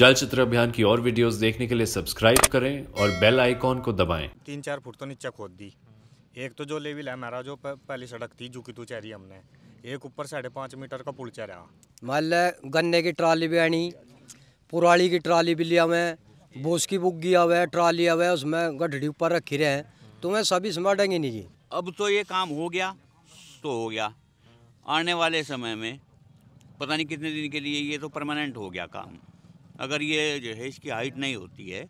चलचित्र अभियान की और वीडियोस देखने के लिए सब्सक्राइब करें और बेल आइकॉन को दबाएं। तीन चार फुट तो नीचे खोद दी एक तो जो लेवल है हमारा जो पहली सड़क थी जो कि तू चेहरी हमने एक ऊपर साढ़े पाँच मीटर का पुल चेहरा मान गन्ने की ट्राली भी आनी पुराली की ट्राली भी लिया मैं बोस की बुग्गी हुआ ट्राली आवे उसमें गठड़ी ऊपर रखी रहे हैं तो मैं सभी संभालेंगे नहीं जी अब तो ये काम हो गया तो हो गया आने वाले समय में पता नहीं कितने दिन के लिए ये तो परमानेंट हो गया काम अगर ये जो है इसकी हाइट नहीं होती है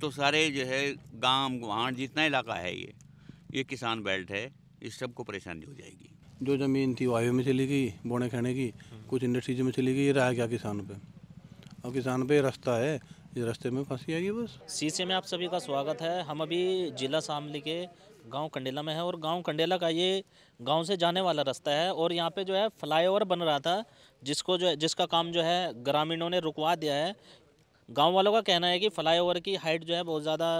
तो सारे जो है गांव गुहाड़ जितना इलाका है ये ये किसान बेल्ट है इस सब को परेशानी हो जाएगी जो ज़मीन थी वायु में चली गई बोने खाने की कुछ इंडस्ट्रीज में चली गई ये रहा क्या किसान पे अब किसान पे रास्ता है ये रास्ते में फंसी आएगी बस शीशे में आप सभी का स्वागत है हम अभी जिला शामली के गांव कंडेला में है और गांव कंडेला का ये गांव से जाने वाला रास्ता है और यहाँ पे जो है फ्लाईओवर बन रहा था जिसको जो है जिसका काम जो है ग्रामीणों ने रुकवा दिया है गांव वालों का कहना है कि फ्लाईओवर की हाइट जो है बहुत ज़्यादा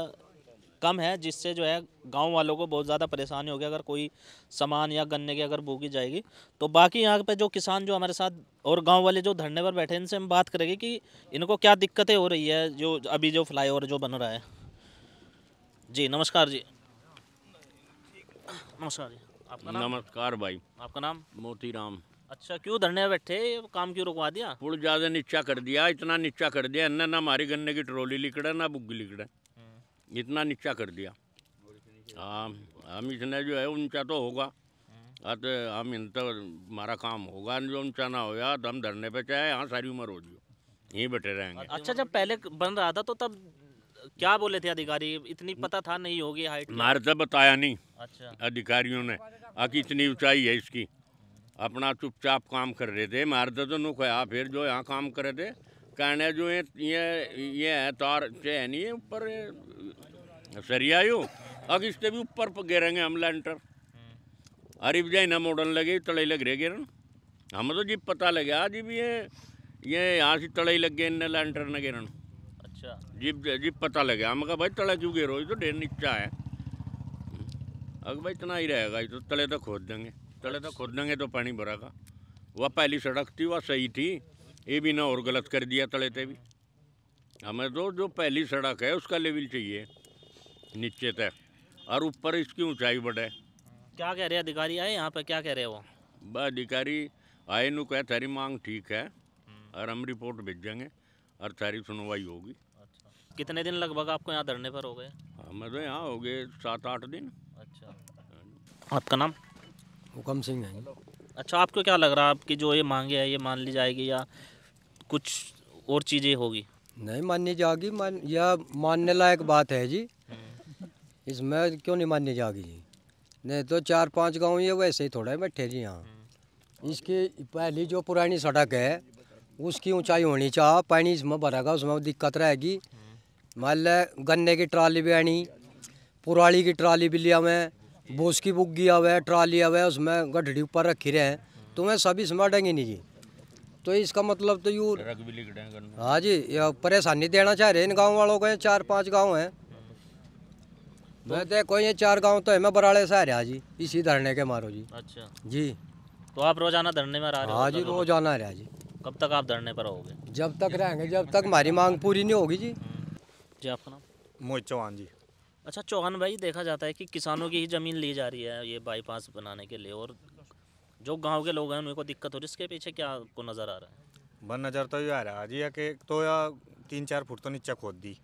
कम है जिससे जो है गांव वालों को बहुत ज़्यादा परेशानी होगी अगर कोई सामान या गन्ने की अगर बोगी जाएगी तो बाकी यहाँ पे जो किसान जो हमारे साथ और गांव वाले जो धरने पर बैठे हैं इनसे हम बात करेंगे कि इनको क्या दिक्कतें हो रही है जो अभी जो फ्लाईओवर जो बन रहा है जी नमस्कार जी नमस्कार जी आपका नाम नमस्कार भाई आपका नाम मोती राम अच्छा क्यों धरने बैठे काम क्यों रुकवा दिया पुल ज़्यादा नीचा कर दिया इतना नीचा कर दिया ना ना हमारी गन्ने की ट्रोली लिखड़ा ना बुग्गी लिखड़ा हम्म। इतना नीचा कर दिया हाँ हम इसने जो है ऊंचा तो होगा अत हम्म। हम इन तो हमारा काम होगा जो ऊंचा ना होया तो हम धरने पर चाहे यहाँ सारी उम्र हो जियो यहीं बैठे रहेंगे अच्छा जब पहले बन रहा था तो तब क्या बोले थे अधिकारी इतनी पता था नहीं होगी हाइट मारता तो बताया नहीं अच्छा अधिकारियों ने आखि इतनी ऊंचाई है इसकी अपना चुपचाप काम कर रहे थे मारते तो, तो नुक फिर जो यहाँ काम कर रहे थे कहने जो ये ये ये है तार से है नहीं ऊपर सरिया यू अग इससे भी ऊपर गिरेंगे हम लेंटर अरे भी जाए मोड़न लगे तड़ई लग रहे गिरन हमें तो जी पता लगे आज भी ये ये यहाँ से तड़ई लग गए लेंटर न गिरन अच्छा जीप जीप पता लगे हम कहा भाई तला क्यों घेरो तो ढेर नीचा है अगर भाई इतना ही रहेगा तो तले तक तो खोद देंगे तले तक तो खोद देंगे तो पानी भरेगा वह पहली सड़क थी वह सही थी ये भी ना और गलत कर दिया तले ते भी हमें तो जो पहली सड़क है उसका लेवल चाहिए नीचे तक और ऊपर इसकी ऊंचाई बढ़े क्या कह रहे अधिकारी आए यहाँ पर क्या कह रहे हो अधिकारी आए नु कह थारी मांग ठीक है हम्म। और हम रिपोर्ट भेजेंगे और सारी सुनवाई होगी कितने दिन लगभग आपको यहाँ धरने पर हो गए हमें हाँ, मतलब तो यहाँ हो गए सात आठ दिन अच्छा हाँ आपका नाम हुकम सिंह है अच्छा आपको क्या लग रहा है आपकी जो ये मांगे है ये मान ली जाएगी या कुछ और चीज़ें होगी नहीं माननी जाएगी मान यह मानने लायक बात है जी हम्म। इसमें क्यों नहीं माननी जाएगी जी नहीं तो चार पांच गांव ये वैसे ही थोड़ा है बैठे जी यहाँ हम्म। इसकी पहली जो पुरानी सड़क है उसकी ऊंचाई होनी चाहिए पानी इसमें भरेगा उसमें दिक्कत रहेगी मान गन्ने की ट्राली भी आनी पुराली की ट्राली भी लिया मैं बोस की बुक गया हुआ है ट्राली हुआ है उसमें गठड़ी ऊपर रखी रहे हैं तो मैं सभी समाटेंगे नहीं जी तो इसका मतलब तो यू हाँ जी परेशानी देना चाह रहे इन गाँव वालों को चार पाँच गाँव हैं मैं देखो तो ये चार गांव तो है मैं बराड़े से आ रहा जी इसी धरने के मारो जी अच्छा जी तो आप रोजाना धरने में आ रहे हाँ तो जी रोजाना आ रहा जी कब तक आप धरने पर रहोगे जब तक रहेंगे जब तक हमारी मांग पूरी नहीं होगी जी हम्म। जी आपका नाम मोहित चौहान जी अच्छा चौहान भाई देखा जाता है कि किसानों की ही ज़मीन ली जा रही है ये बाईपास बनाने के लिए और जो गांव के लोग हैं उनको दिक्कत हो रही है इसके पीछे क्या आपको नज़र आ रहा है बन नज़र तो ये आ रहा है जी कि तो या तीन चार फुट तो नीचे खोद दी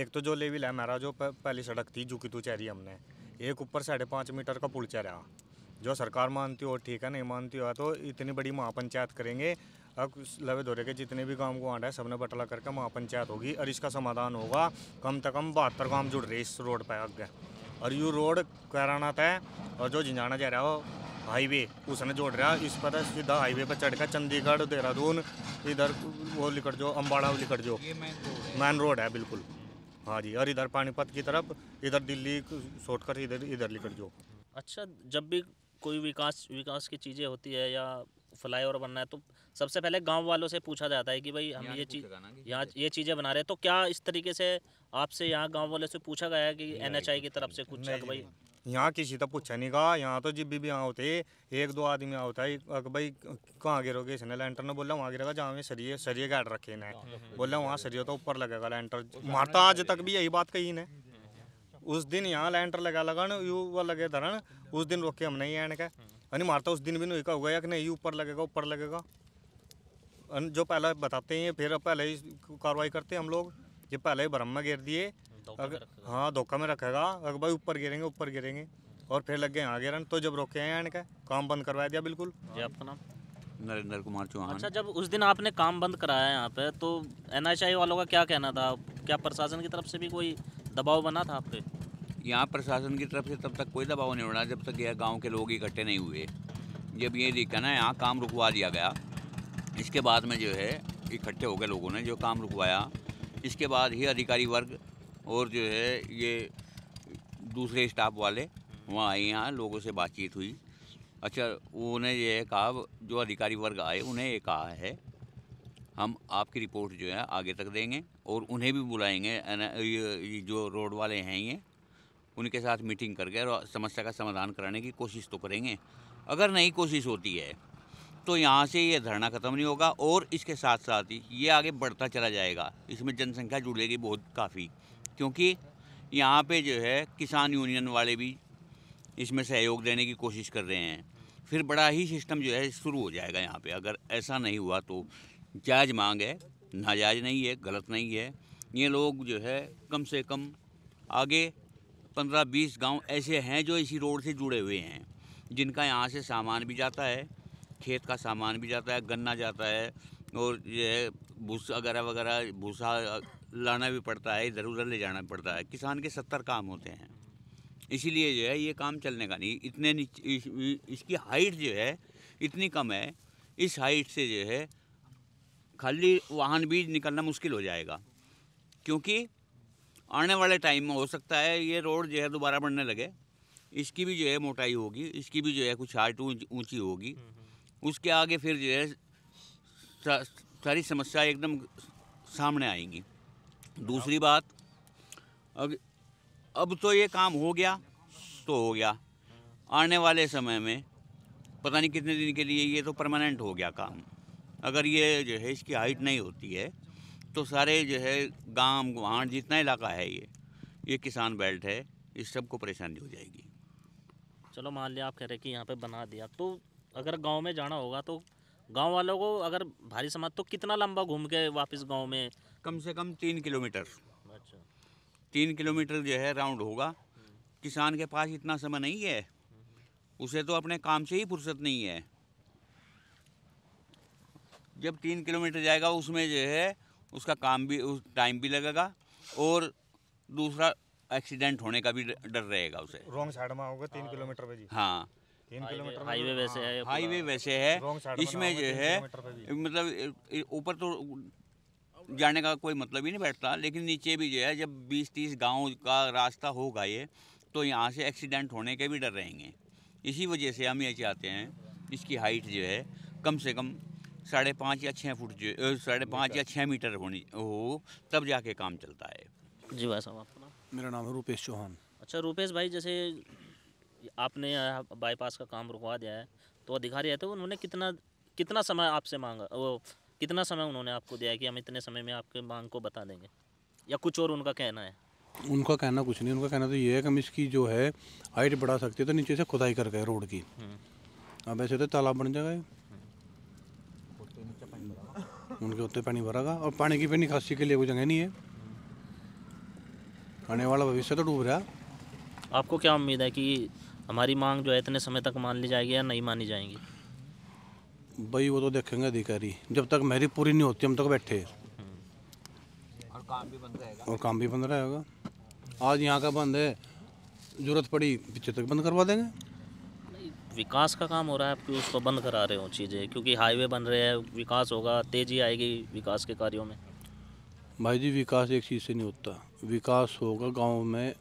एक तो जो लेविल है हमारा जो पहली सड़क थी झुकी तू तो चेहरी हमने एक ऊपर साढ़े पाँच मीटर का पुल चेहरा जो सरकार मानती हो ठीक है नहीं मानती हो तो इतनी बड़ी महापंचायत करेंगे अब लवे दौरे के जितने भी काम को आंटा है सबने बटला करके महापंचायत होगी और इसका समाधान होगा कम से कम बहत्तर काम जुड़ रहे इस रोड पर आगे और यू रोड कराना था और जो झिझाना जा रहा हो हाईवे उसने जोड़ रहा इस पर सीधा हाईवे पर चढ़ कर चंडीगढ़ देहरादून इधर वो लिकट जो अम्बाड़ा लिकट जो मैन रोड है बिल्कुल हाँ जी और इधर पानीपत की तरफ इधर दिल्ली कर इधर इधर लिकट जो अच्छा जब भी कोई विकास विकास की चीज़ें होती है या फ्लाईओवर बनना है तो सबसे पहले गांव वालों से पूछा जाता है कि भाई हम ये चीज़ यहाँ ये चीज़ें बना रहे हैं तो क्या इस तरीके से आपसे यहाँ गांव वाले से पूछा गया है कि एन की तरफ से कुछ भाई यहाँ किसी तो पूछा नहीं कहा यहाँ तो जिब भी यहाँ होते एक दो आदमी यहाँ होता है भाई कहाँ गिरोगे इसने लेंटर ने बोला वहाँ गिरेगा जहाँ सरिये सरिये गैड रखे इन्हें हाँ, बोला वहाँ सरिये तो ऊपर लगेगा लेंटर मारता आज तक भी यही बात कही इन्हें हाँ, हाँ। उस दिन यहाँ लेंटर लगा लगान यू वो लगे धरण उस दिन रोके हमने ही एंड का यानी मारता उस दिन भी नहीं का होगा या कि नहीं ऊपर लगेगा ऊपर लगेगा जो पहले बताते हैं फिर पहले ही कार्रवाई करते हैं हम लोग ये पहले ही भ्रम में घेर दिए अगर हाँ धोखा में रखेगा अगर भाई ऊपर गिरेंगे ऊपर गिरेंगे और फिर लग गए यहाँ गिरन तो जब रोके हैं इनका काम बंद करवा दिया बिल्कुल जी आपका नाम नरेंद्र कुमार चौहान अच्छा जब उस दिन आपने काम बंद कराया यहाँ पे तो एनएचआई वालों का क्या कहना था क्या प्रशासन की तरफ से भी कोई दबाव बना था आप पे यहाँ प्रशासन की तरफ से तब तक कोई दबाव नहीं बना जब तक यह गाँव के लोग इकट्ठे नहीं हुए जब ये देखा ना यहाँ काम रुकवा दिया गया इसके बाद में जो है इकट्ठे हो गए लोगों ने जो काम रुकवाया इसके बाद ही अधिकारी वर्ग और जो है ये दूसरे स्टाफ वाले वहाँ आए यहाँ लोगों से बातचीत हुई अच्छा उन्हें ये कहा जो अधिकारी वर्ग आए उन्हें ये कहा है हम आपकी रिपोर्ट जो है आगे तक देंगे और उन्हें भी बुलाएंगे ये जो रोड वाले हैं ये उनके साथ मीटिंग करके और समस्या का समाधान कराने की कोशिश तो करेंगे अगर नई कोशिश होती है तो यहाँ से ये धरना ख़त्म नहीं होगा और इसके साथ साथ ही ये आगे बढ़ता चला जाएगा इसमें जनसंख्या जुड़ेगी बहुत काफ़ी क्योंकि यहाँ पे जो है किसान यूनियन वाले भी इसमें सहयोग देने की कोशिश कर रहे हैं फिर बड़ा ही सिस्टम जो है शुरू हो जाएगा यहाँ पे अगर ऐसा नहीं हुआ तो जायज़ मांग है नाजायज़ नहीं है गलत नहीं है ये लोग जो है कम से कम आगे पंद्रह बीस गांव ऐसे हैं जो इसी रोड से जुड़े हुए हैं जिनका यहाँ से सामान भी जाता है खेत का सामान भी जाता है गन्ना जाता है और जो है भूसा वगैरह वगैरह भूसा लाना भी पड़ता है इधर उधर ले जाना पड़ता है किसान के सत्तर काम होते हैं इसीलिए जो है ये काम चलने का नहीं इतने इस, इसकी हाइट जो है इतनी कम है इस हाइट से जो है खाली वाहन भी निकलना मुश्किल हो जाएगा क्योंकि आने वाले टाइम में हो सकता है ये रोड जो है दोबारा बनने लगे इसकी भी जो है मोटाई होगी इसकी भी जो है कुछ हाइट ऊंची होगी हम्म, हम्म। उसके आगे फिर जो है सारी समस्या एकदम सामने आएंगी दूसरी बात अब अब तो ये काम हो गया तो हो गया आने वाले समय में पता नहीं कितने दिन के लिए ये तो परमानेंट हो गया काम अगर ये जो है इसकी हाइट नहीं होती है तो सारे जो है गांव वहाँ जितना इलाका है ये ये किसान बेल्ट है इस सब को परेशानी हो जाएगी चलो मान लिया आप कह रहे कि यहाँ पे बना दिया तो अगर गांव में जाना होगा तो गांव वालों को अगर भारी समाज तो कितना लंबा घूम के वापस गांव में कम से कम तीन किलोमीटर अच्छा तीन किलोमीटर जो है राउंड होगा किसान के पास इतना समय नहीं है उसे तो अपने काम से ही फुर्सत नहीं है जब तीन किलोमीटर जाएगा उसमें जो है उसका काम भी उस टाइम भी लगेगा और दूसरा एक्सीडेंट होने का भी डर रहेगा उसे रॉन्ग साइड में होगा तीन हाँ। किलोमीटर पे जी हाँ तीन किलोमीटर हाईवे वैसे है हाईवे वैसे है इसमें जो है मतलब ऊपर तो जाने का कोई मतलब ही नहीं बैठता लेकिन नीचे भी जो है जब 20-30 गांव का रास्ता होगा ये तो यहाँ से एक्सीडेंट होने के भी डर रहेंगे इसी वजह से हम ये चाहते हैं इसकी हाइट जो है कम से कम साढ़े पाँच या छः फुट साढ़े पाँच या छः मीटर होनी हो तब जाके काम चलता है जी भाई साहब आपका मेरा नाम है रूपेश चौहान अच्छा रूपेश भाई जैसे आपने बाईपास का काम रुकवा दिया है तो अधिकारी है थे उन्होंने कितना कितना समय आपसे मांगा वो कितना समय उन्होंने आपको दिया कि हम इतने समय में आपके मांग को बता देंगे या कुछ और उनका कहना है उनका कहना कुछ नहीं उनका कहना तो ये है कि हम इसकी जो है हाइट बढ़ा सकते हैं तो नीचे से खुदाई कर गए रोड की हम्म। अब ऐसे तो तालाब बन जाएगा उनके उत्ते पानी भरेगा और पानी की भी निकासी के लिए कोई जगह नहीं है आने वाला भविष्य तो डूब रहा आपको क्या उम्मीद है कि हमारी मांग जो है इतने समय तक मान ली जाएगी या नहीं मानी जाएंगी भाई वो तो देखेंगे अधिकारी जब तक मेरी पूरी नहीं होती हम तक बैठे और काम भी बंद रहेगा और काम भी बंद रहेगा आज यहाँ का बंद है जरूरत पड़ी पीछे तक बंद करवा देंगे विकास का काम हो रहा है आपकी उसको बंद करा रहे हो चीज़ें क्योंकि हाईवे बन रहे हैं विकास होगा तेज़ी आएगी विकास के कार्यों में भाई जी विकास एक चीज़ से नहीं होता विकास होगा गाँव में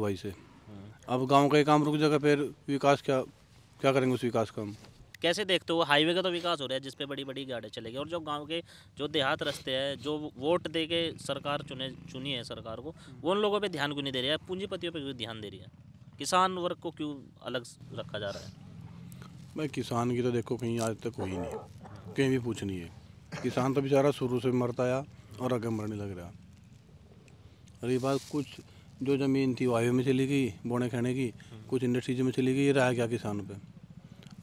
वाई से हम्म। अब गाँव का ही काम रुक जाएगा फिर विकास क्या क्या करेंगे उस विकास का हम कैसे देखते हो हाईवे का तो विकास हो रहा है जिसपे बड़ी बड़ी गाड़ियाँ चलेगी और जो गांव के जो देहात रस्ते हैं जो वोट दे के सरकार चुने चुनी है सरकार को हम्म। वो उन लोगों पे ध्यान क्यों नहीं दे रही है पूंजीपतियों पे क्यों ध्यान दे रही है किसान वर्ग को क्यों अलग रखा जा रहा है भाई किसान की तो देखो कहीं आज तक कोई नहीं कहीं भी पूछ नहीं है किसान तो बेचारा शुरू से मरता आया और आगे मरने लग रहा अरे बात कुछ जो ज़मीन थी वायु में चली गई बोने खाने की कुछ इंडस्ट्रीज में चली गई रहा क्या किसान पे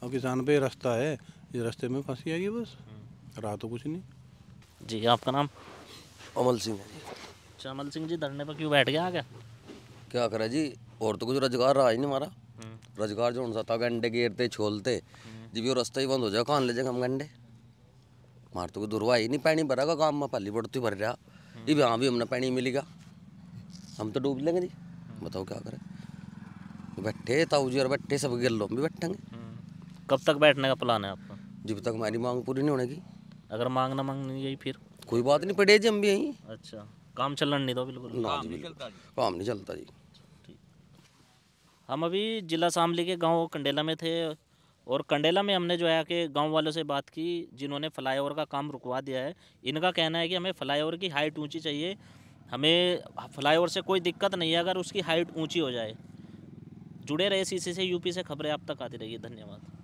अब किसान पे रास्ता है ये रास्ते में फंसी आएगी बस रहा तो कुछ नहीं जी आपका नाम अमल सिंह अच्छा, अमल सिंह जी धरने पर क्यों बैठ गया क्या क्या करा जी और तो कुछ रोजगार रहा ही नहीं हमारा हम्म। रोजगार जो सा था गंडे गेरते छोलते हम्म। जब ये रास्ता ही बंद हो जाए कौन ले जाएगा हम गंडे मार तो दुर्वा ही नहीं पानी भरेगा काम में पल्ली बढ़ती भर रहा ये हम्म। भी हाँ भी हमने पानी मिलेगा हम तो डूब लेंगे जी बताओ क्या करें बैठे ताऊ जी और बैठे सब गिर गिल्लो भी बैठेंगे कब तक बैठने का प्लान है आपका जब तक हमारी मांग पूरी नहीं होनेगी अगर मांग ना मांग यही फिर कोई बात नहीं पड़े जी हम भी यहीं अच्छा काम चलन नहीं था तो बिल्कुल काम नहीं चलता जी हम अभी ज़िला शामली के गांव कंडेला में थे और कंडेला में हमने जो है कि गांव वालों से बात की जिन्होंने फ्लाई का काम रुकवा दिया है इनका कहना है कि हमें फ्लाई की हाइट ऊंची चाहिए हमें फ्लाई से कोई दिक्कत नहीं है अगर उसकी हाइट ऊंची हो जाए जुड़े रहे सी से यूपी से खबरें आप तक आती रहेगी धन्यवाद